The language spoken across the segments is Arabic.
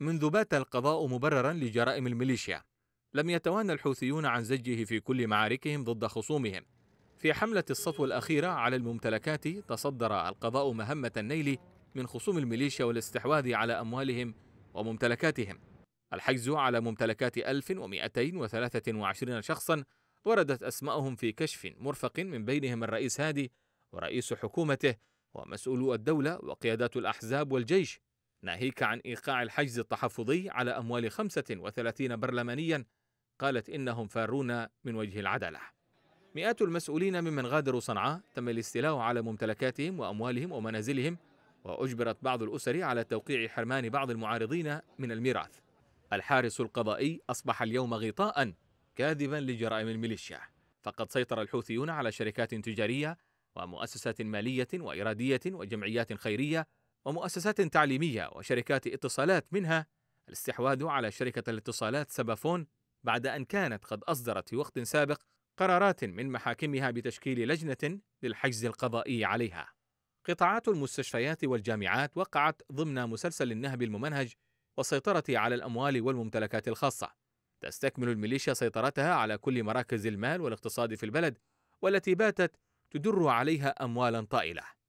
منذ بات القضاء مبررا لجرائم الميليشيا لم يتوانى الحوثيون عن زجه في كل معاركهم ضد خصومهم في حملة الصفو الأخيرة على الممتلكات تصدر القضاء مهمة النيل من خصوم الميليشيا والاستحواذ على أموالهم وممتلكاتهم الحجز على ممتلكات 1223 شخصا وردت أسماءهم في كشف مرفق من بينهم الرئيس هادي ورئيس حكومته ومسؤولو الدولة وقيادات الأحزاب والجيش ناهيك عن إيقاع الحجز التحفظي على أموال 35 برلمانيا قالت إنهم فارون من وجه العدالة مئات المسؤولين ممن غادروا صنعاء تم الاستيلاء على ممتلكاتهم وأموالهم ومنازلهم وأجبرت بعض الأسر على توقيع حرمان بعض المعارضين من الميراث الحارس القضائي أصبح اليوم غطاء كاذبا لجرائم الميليشيا فقد سيطر الحوثيون على شركات تجارية ومؤسسات مالية وإرادية وجمعيات خيرية ومؤسسات تعليمية وشركات اتصالات منها الاستحواذ على شركة الاتصالات سبافون بعد أن كانت قد أصدرت في وقت سابق قرارات من محاكمها بتشكيل لجنة للحجز القضائي عليها. قطاعات المستشفيات والجامعات وقعت ضمن مسلسل النهب الممنهج والسيطرة على الأموال والممتلكات الخاصة. تستكمل الميليشيا سيطرتها على كل مراكز المال والاقتصاد في البلد والتي باتت تدر عليها أموالا طائلة.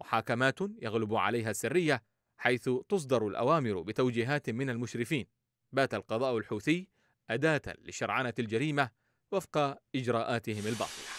محاكمات يغلب عليها السريه حيث تصدر الاوامر بتوجيهات من المشرفين بات القضاء الحوثي اداه لشرعنه الجريمه وفق اجراءاتهم الباطله